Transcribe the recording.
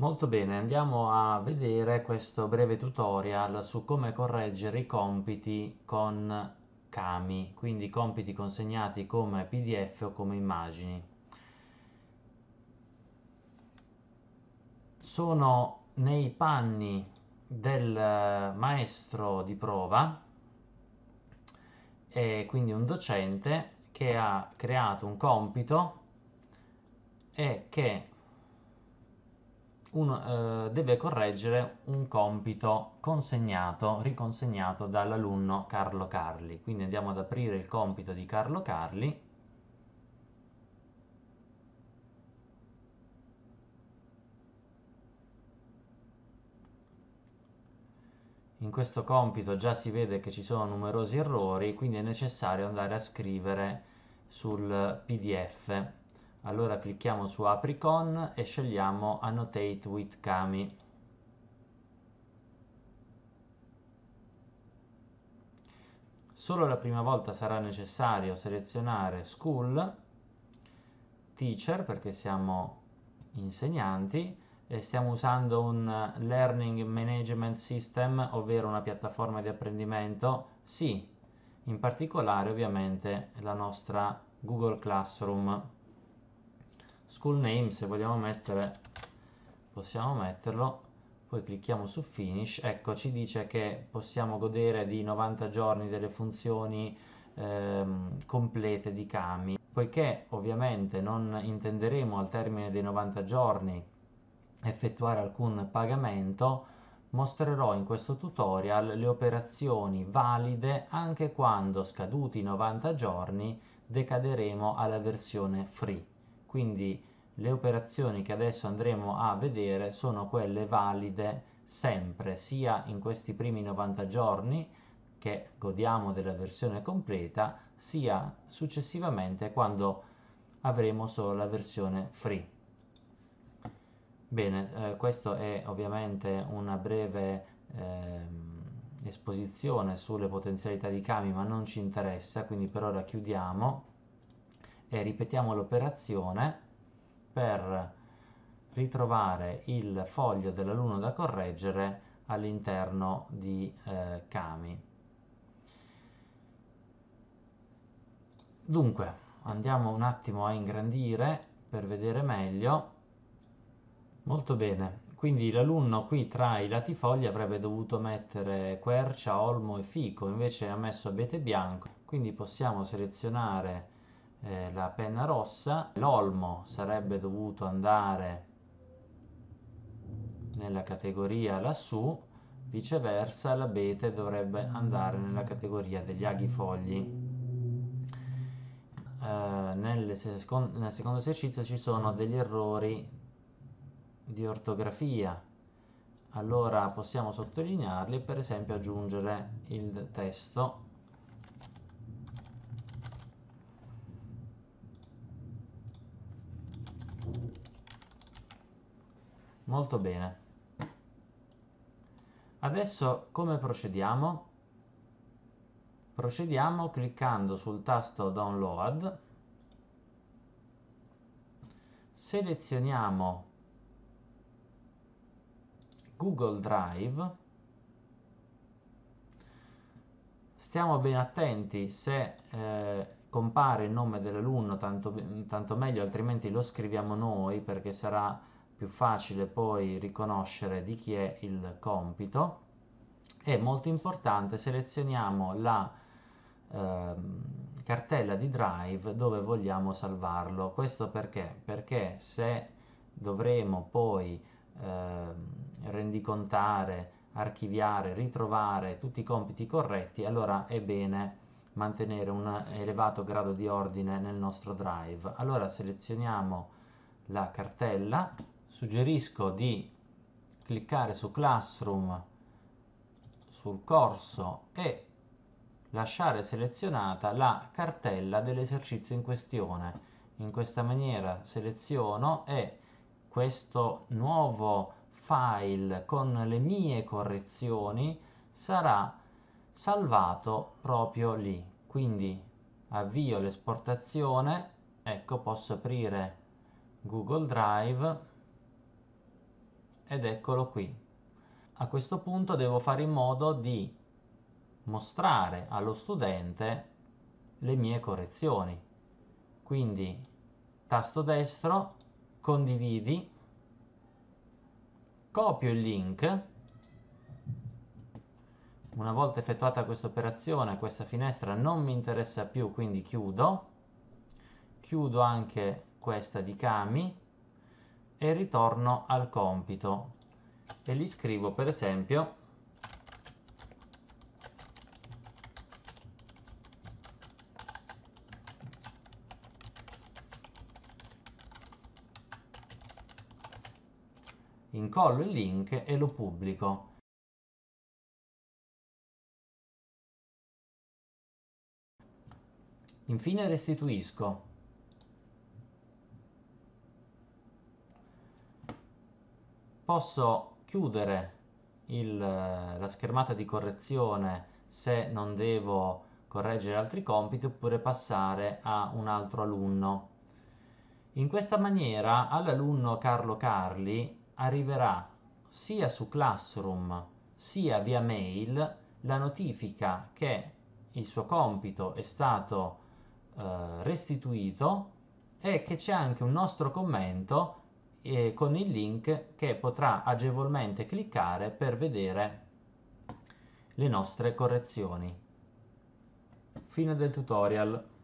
Molto bene, andiamo a vedere questo breve tutorial su come correggere i compiti con Kami, quindi compiti consegnati come PDF o come immagini. Sono nei panni del maestro di prova, e quindi un docente che ha creato un compito e che un, eh, deve correggere un compito consegnato, riconsegnato dall'alunno Carlo Carli. Quindi andiamo ad aprire il compito di Carlo Carli In questo compito già si vede che ci sono numerosi errori, quindi è necessario andare a scrivere sul PDF allora clicchiamo su apri con e scegliamo annotate with kami solo la prima volta sarà necessario selezionare school teacher perché siamo insegnanti e stiamo usando un learning management system ovvero una piattaforma di apprendimento sì in particolare ovviamente la nostra google classroom school name se vogliamo mettere possiamo metterlo poi clicchiamo su finish ecco ci dice che possiamo godere di 90 giorni delle funzioni ehm, complete di Kami poiché ovviamente non intenderemo al termine dei 90 giorni effettuare alcun pagamento mostrerò in questo tutorial le operazioni valide anche quando scaduti i 90 giorni decaderemo alla versione free quindi le operazioni che adesso andremo a vedere sono quelle valide sempre sia in questi primi 90 giorni che godiamo della versione completa sia successivamente quando avremo solo la versione free bene eh, questo è ovviamente una breve eh, esposizione sulle potenzialità di Kami ma non ci interessa quindi per ora chiudiamo e ripetiamo l'operazione per ritrovare il foglio dell'alunno da correggere all'interno di eh, Kami. Dunque, andiamo un attimo a ingrandire per vedere meglio. Molto bene, quindi l'alunno qui tra i latifogli avrebbe dovuto mettere quercia, olmo e fico, invece ha messo abete bianco, quindi possiamo selezionare eh, la penna rossa. L'olmo sarebbe dovuto andare nella categoria lassù, viceversa l'abete dovrebbe andare nella categoria degli aghifogli. Eh, nel, second nel secondo esercizio ci sono degli errori di ortografia allora possiamo sottolinearli e per esempio aggiungere il testo Molto bene. Adesso come procediamo? Procediamo cliccando sul tasto download, selezioniamo Google Drive, stiamo ben attenti se eh, compare il nome dell'alunno tanto, tanto meglio altrimenti lo scriviamo noi perché sarà più facile poi riconoscere di chi è il compito e molto importante selezioniamo la eh, cartella di drive dove vogliamo salvarlo questo perché perché se dovremo poi eh, rendicontare archiviare ritrovare tutti i compiti corretti allora è bene mantenere un elevato grado di ordine nel nostro drive allora selezioniamo la cartella suggerisco di cliccare su Classroom sul corso e lasciare selezionata la cartella dell'esercizio in questione. In questa maniera seleziono e questo nuovo file con le mie correzioni sarà salvato proprio lì. Quindi avvio l'esportazione, ecco posso aprire Google Drive ed eccolo qui. A questo punto devo fare in modo di mostrare allo studente le mie correzioni. Quindi tasto destro, condividi, copio il link. Una volta effettuata questa operazione, questa finestra non mi interessa più, quindi chiudo. Chiudo anche questa di Kami e ritorno al compito e gli scrivo per esempio incollo il link e lo pubblico. Infine restituisco posso chiudere il, la schermata di correzione se non devo correggere altri compiti oppure passare a un altro alunno. In questa maniera all'alunno Carlo Carli arriverà sia su Classroom sia via mail la notifica che il suo compito è stato eh, restituito e che c'è anche un nostro commento eh, con il link che potrà agevolmente cliccare per vedere le nostre correzioni. Fine del tutorial.